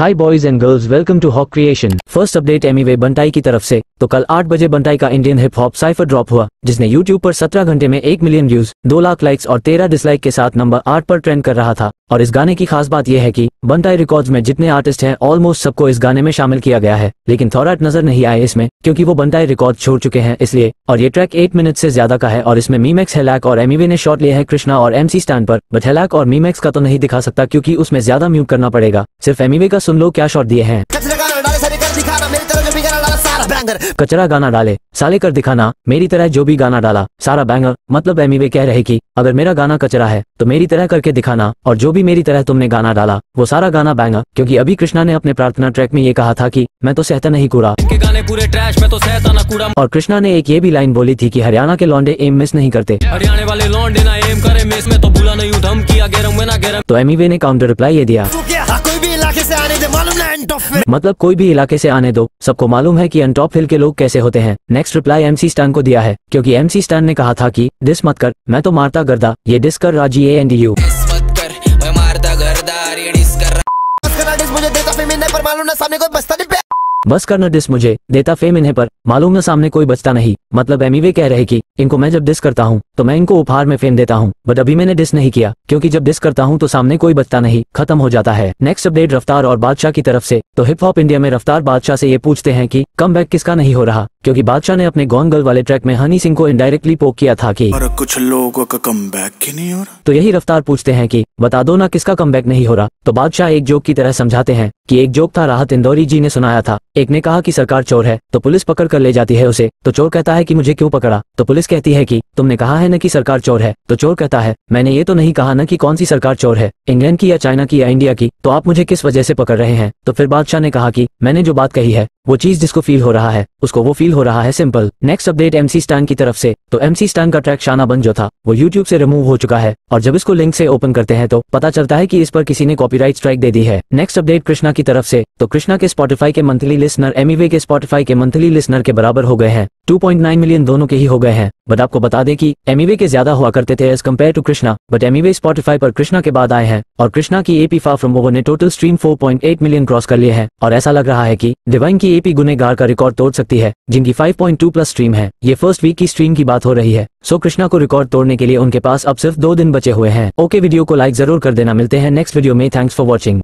hi boys and girls welcome to hawk creation first update Emiway Bantai की तरफ से तो कल 8 बजे बंटाई का Indian hip hop cypher drop हुआ जिसने YouTube पर 17 घंटे में एक मिलियन व्यूज 2 लाख लाइक्स और 13 डिसलाइक के साथ नंबर 8 पर ट्रेंड कर रहा था और इस गाने की खास बात यह है कि बनताई रिकॉर्ड्स में जितने आर्टिस्ट हैं ऑलमोस्ट सबको इस गाने में शामिल किया गया है लेकिन थोराट नजर नहीं आए इसमें क्योंकि वो बनताई रिकॉर्ड छोड़ चुके हैं इसलिए और ये ट्रैक एट मिनट से ज्यादा का है और इसमें मीमेक्स हेलैक और एमवी e ने शॉर्ट लिया है कृष्णा और एमसी स्टैंड पर बट हेलैक और मीमेक्स का तो नहीं दिखा सकता क्यूँकी उसमें ज्यादा म्यूट करना पड़ेगा सिर्फ एमवी e का सुन लो क्या शॉर्ट दिए हैं कचरा गाना डाले साले कर दिखाना मेरी तरह जो भी गाना डाला सारा बैंगर मतलब एमी वे कह रहे कि अगर मेरा गाना कचरा है तो मेरी तरह करके दिखाना और जो भी मेरी तरह तुमने गाना डाला वो सारा गाना बैंगर क्योंकि अभी कृष्णा ने अपने प्रार्थना ट्रैक में ये कहा था कि मैं तो सहता नहीं कूड़ा गाने पूरे ट्रैश में तो सहता ना कूड़ा और कृष्णा ने एक ये भी लाइन बोली थी की हरियाणा के लॉन्डे एम मिस नहीं करते हरियाणा वाले लॉन्डे ना एम करे मिस में तो बुला नहीं धमकिया गरम में ना तो एमीवे ने काउंटर रिप्लाई ये दिया मतलब कोई भी इलाके से आने दो सबको मालूम है कि अनटॉप हिल के लोग कैसे होते हैं नेक्स्ट रिप्लाई एमसी स्टैन को दिया है क्योंकि एमसी स्टैन ने कहा था कि डिस मत कर मैं तो मारता गर्दा ये डिस कर राजी ए एंड यू बस करना डिस मुझे देता फेम इन्हें पर मालूम न सामने कोई बचता नहीं मतलब एमीवे कह रहे कि इनको मैं जब डिस करता हूँ तो मैं इनको उपहार में फेंक देता हूँ बट अभी मैंने डिस नहीं किया क्योंकि जब डिस करता हूँ तो सामने कोई बचता नहीं खत्म हो जाता है नेक्स्ट अपडेट रफ्तार और बादशाह की तरफ से तो हिप हॉप इंडिया में रफ्तार बादशाह से ये पूछते हैं कि कम बैक किसका नहीं हो रहा क्योंकि बादशाह ने अपने गॉन गर्ल वाले ट्रैक में हनी सिंह को इनडायरेक्टली पोक किया था कि कुछ लोगों का कम बैक नहीं हो रहा तो यही रफ्तार पूछते हैं की बता दो ना किसका कम बैक नहीं हो रहा तो बादशाह एक जोक की तरह समझाते हैं की एक जोक था राहत इंदौरी जी ने सुनाया था एक ने कहा की सरकार चोर है तो पुलिस पकड़ कर ले जाती है उसे तो चोर कहता है है कि मुझे क्यों पकड़ा तो पुलिस कहती है कि तुमने कहा है न कि सरकार चोर है तो चोर कहता है मैंने ये तो नहीं कहा न कि कौन सी सरकार चोर है इंग्लैंड की या चाइना की या इंडिया की तो आप मुझे किस वजह से पकड़ रहे हैं तो फिर बादशाह ने कहा कि मैंने जो बात कही है वो चीज जिसको फील हो रहा है उसको वो फील हो रहा है simple next update MC Stan की तरफ से तो एमसी स्टैन का ट्रैक शाना बन जो था वो यूट्यूब से रिमूव हो चुका है और जब इसको लिंक से ओपन करते हैं तो पता चलता है कि इस पर किसी ने कॉपीराइट स्ट्राइक दे दी है नेक्स्ट अपडेट कृष्णा की तरफ से तो कृष्णा के स्पॉटिफाई के मंथली लिस्नर एमईवे के स्पॉटिफाई के मंथली लिस्नर के बराबर हो गए हैं टू मिलियन दोनों के ही हो गए हैं बट आपको बता दें कि एमीवे e के ज्यादा हुआ करते थे as compared to Krishna but Emiway Spotify पर कृष्णा के बाद आए हैं और कृष्णा की एपी फा फ्रोमो ने टोटल स्ट्रीम 4.8 मिलियन क्रॉस कर लिए है और ऐसा लग रहा है कि डिवाइन की एपी गुनेगार का रिकॉर्ड तोड़ सकती है जिनकी 5.2 प्लस स्ट्रीम है ये फर्स्ट वीक की स्ट्रीम की बात हो रही है सो कृष्णा को रिकॉर्ड तोड़ने के लिए उनके पास अब सिर्फ दो दिन बचे हुए हैं ओके वीडियो को लाइक जरूर कर देना मिलते हैं नेक्स्ट वीडियो में थैंक्स फॉर वॉचिंग